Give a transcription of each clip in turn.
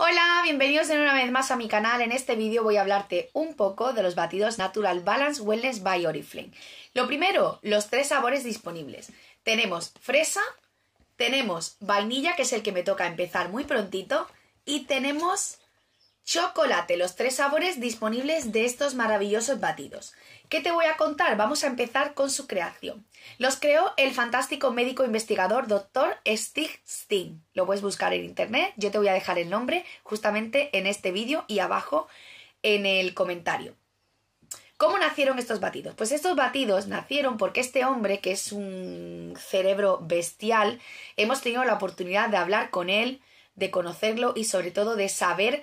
Hola, bienvenidos de una vez más a mi canal. En este vídeo voy a hablarte un poco de los batidos Natural Balance Wellness by Oriflame. Lo primero, los tres sabores disponibles. Tenemos fresa, tenemos vainilla, que es el que me toca empezar muy prontito, y tenemos chocolate, los tres sabores disponibles de estos maravillosos batidos. ¿Qué te voy a contar? Vamos a empezar con su creación. Los creó el fantástico médico investigador Dr. Stig Steen. Lo puedes buscar en internet, yo te voy a dejar el nombre justamente en este vídeo y abajo en el comentario. ¿Cómo nacieron estos batidos? Pues estos batidos nacieron porque este hombre, que es un cerebro bestial, hemos tenido la oportunidad de hablar con él, de conocerlo y sobre todo de saber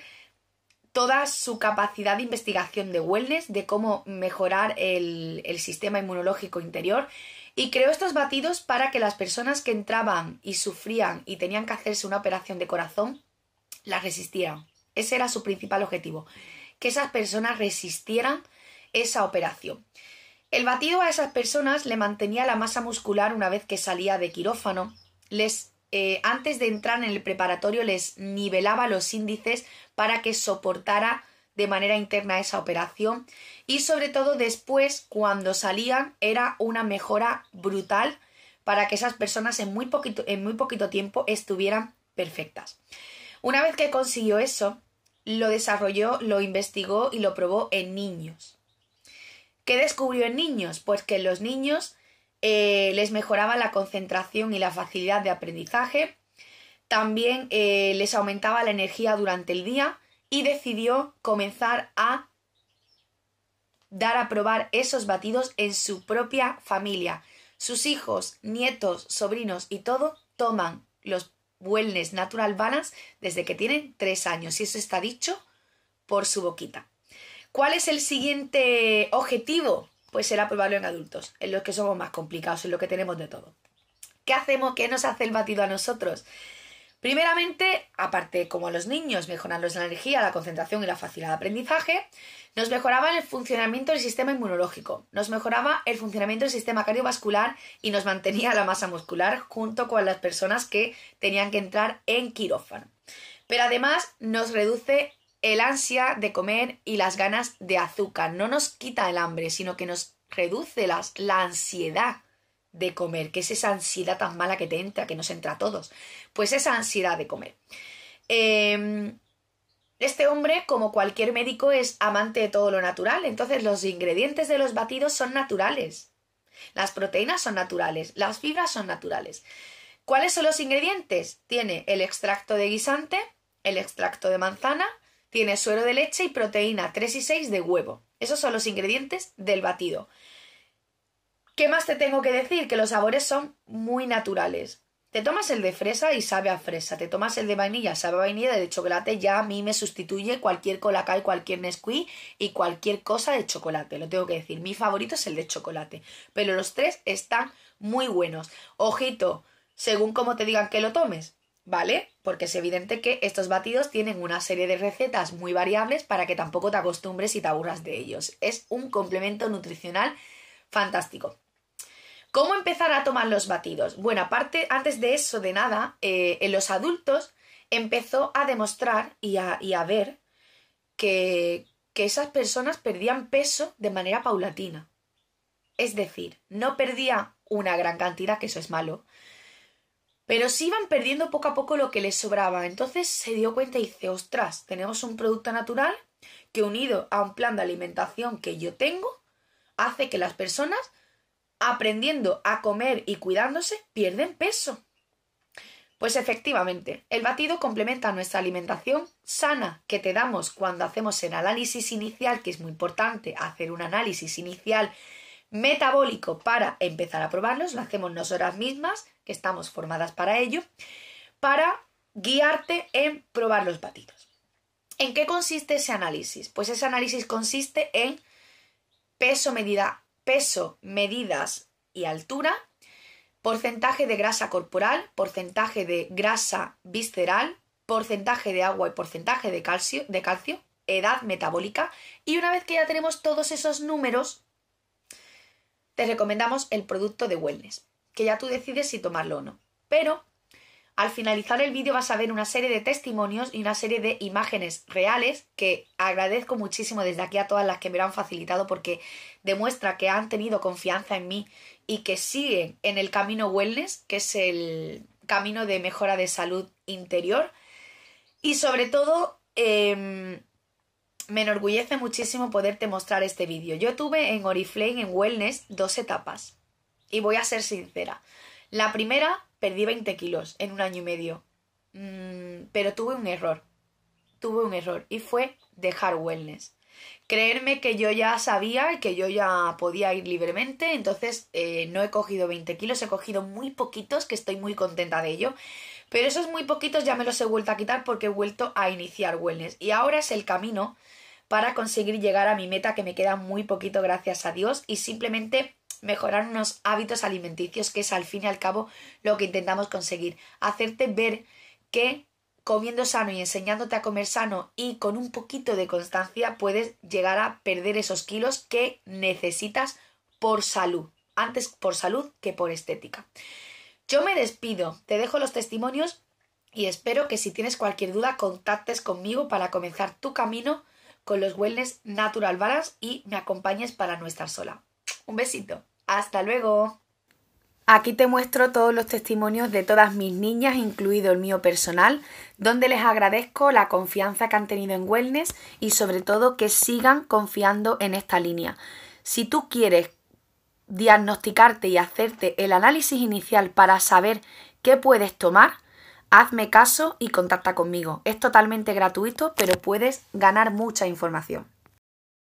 toda su capacidad de investigación de wellness, de cómo mejorar el, sistema inmunológico interior y creó estos batidos para que las personas que entraban y sufrían y tenían que hacerse una operación de corazón, las resistieran. Ese era su principal objetivo, que esas personas resistieran esa operación. El batido a esas personas le mantenía la masa muscular una vez que salía de quirófano, les eh, antes de entrar en el preparatorio les nivelaba los índices para que soportara de manera interna esa operación y sobre todo después cuando salían era una mejora brutal para que esas personas en muy poquito, en muy poquito tiempo estuvieran perfectas. Una vez que consiguió eso, lo desarrolló, lo investigó y lo probó en niños. ¿Qué descubrió en niños? Pues que los niños eh, les mejoraba la concentración y la facilidad de aprendizaje, también eh, les aumentaba la energía durante el día y decidió comenzar a dar a probar esos batidos en su propia familia. Sus hijos, nietos, sobrinos y todo toman los Wellness Natural Balance desde que tienen tres años y eso está dicho por su boquita. ¿Cuál es el siguiente objetivo? pues será probable en adultos, en los que somos más complicados, en los que tenemos de todo. ¿Qué hacemos? ¿Qué nos hace el batido a nosotros? Primeramente, aparte como a los niños mejoran la energía, la concentración y la facilidad de aprendizaje, nos mejoraba el funcionamiento del sistema inmunológico, nos mejoraba el funcionamiento del sistema cardiovascular y nos mantenía la masa muscular junto con las personas que tenían que entrar en quirófano. Pero además nos reduce el ansia de comer y las ganas de azúcar. No nos quita el hambre, sino que nos reduce la ansiedad de comer, que es esa ansiedad tan mala que te entra, que nos entra a todos. Pues esa ansiedad de comer. Em, este hombre, como cualquier médico, es amante de todo lo natural, entonces los ingredientes de los batidos son naturales. Las proteínas son naturales, las fibras son naturales. ¿Cuáles son los ingredientes? Tiene el extracto de guisante, el extracto de manzana, tiene suero de leche y proteína 3 y 6 de huevo. Esos son los ingredientes del batido. ¿Qué más te tengo que decir? Que los sabores son muy naturales. Te tomas el de fresa y sabe a fresa. Te tomas el de vainilla, sabe a vainilla. El de chocolate ya a mí me sustituye cualquier colacal, cualquier nescuí y cualquier cosa de chocolate. Lo tengo que decir. Mi favorito es el de chocolate. Pero los tres están muy buenos. Ojito, según cómo te digan que lo tomes. ¿vale? Porque es evidente que estos batidos tienen una serie de recetas muy variables para que tampoco te acostumbres y te aburras de ellos. Es un complemento nutricional fantástico. ¿Cómo empezar a tomar los batidos? Bueno, aparte, antes de eso, de nada, eh, en los adultos empezó a demostrar y a, y a ver que, que esas personas perdían peso de manera paulatina. Es decir, no perdía una gran cantidad, que eso es malo, pero si iban perdiendo poco a poco lo que les sobraba. Entonces se dio cuenta y dice, ostras, tenemos un producto natural que unido a un plan de alimentación que yo tengo, hace que las personas, aprendiendo a comer y cuidándose, pierden peso. Pues efectivamente, el batido complementa nuestra alimentación sana que te damos cuando hacemos el análisis inicial, que es muy importante hacer un análisis inicial metabólico para empezar a probarlos, lo hacemos nosotras mismas, que estamos formadas para ello, para guiarte en probar los batidos. ¿En qué consiste ese análisis? Pues ese análisis consiste en peso, medida, peso, medidas y altura, porcentaje de grasa corporal, porcentaje de grasa visceral, porcentaje de agua y porcentaje de calcio, de calcio, edad metabólica y una vez que ya tenemos todos esos números, te recomendamos el producto de wellness que ya tú decides si tomarlo o no. Pero al finalizar el vídeo vas a ver una serie de testimonios y una serie de imágenes reales que agradezco muchísimo desde aquí a todas las que me lo han facilitado porque demuestra que han tenido confianza en mí y que siguen en el camino wellness, que es el camino de mejora de salud interior. Y sobre todo, em, me enorgullece muchísimo poderte mostrar este vídeo. Yo tuve en Oriflame, en Wellness, dos etapas. Y voy a ser sincera. La primera perdí 20 kilos en un año y medio. Mm, pero tuve un error. Tuve un error. Y fue dejar wellness. Creerme que yo ya sabía, y que yo ya podía ir libremente. Entonces eh, no he cogido 20 kilos, he cogido muy poquitos, que estoy muy contenta de ello. Pero esos muy poquitos ya me los he vuelto a quitar porque he vuelto a iniciar wellness. Y ahora es el camino para conseguir llegar a mi meta que me queda muy poquito, gracias a Dios. Y simplemente mejorar unos hábitos alimenticios, que es al fin y al cabo lo que intentamos conseguir. Hacerte ver que comiendo sano y enseñándote a comer sano y con un poquito de constancia puedes llegar a perder esos kilos que necesitas por salud, antes por salud que por estética. Yo me despido, te dejo los testimonios y espero que si tienes cualquier duda contactes conmigo para comenzar tu camino con los wellness natural balance y me acompañes para no estar sola. Un besito. Hasta luego. Aquí te muestro todos los testimonios de todas mis niñas, incluido el mío personal, donde les agradezco la confianza que han tenido en Wellness y sobre todo que sigan confiando en esta línea. Si tú quieres diagnosticarte y hacerte el análisis inicial para saber qué puedes tomar, hazme caso y contacta conmigo. Es totalmente gratuito, pero puedes ganar mucha información.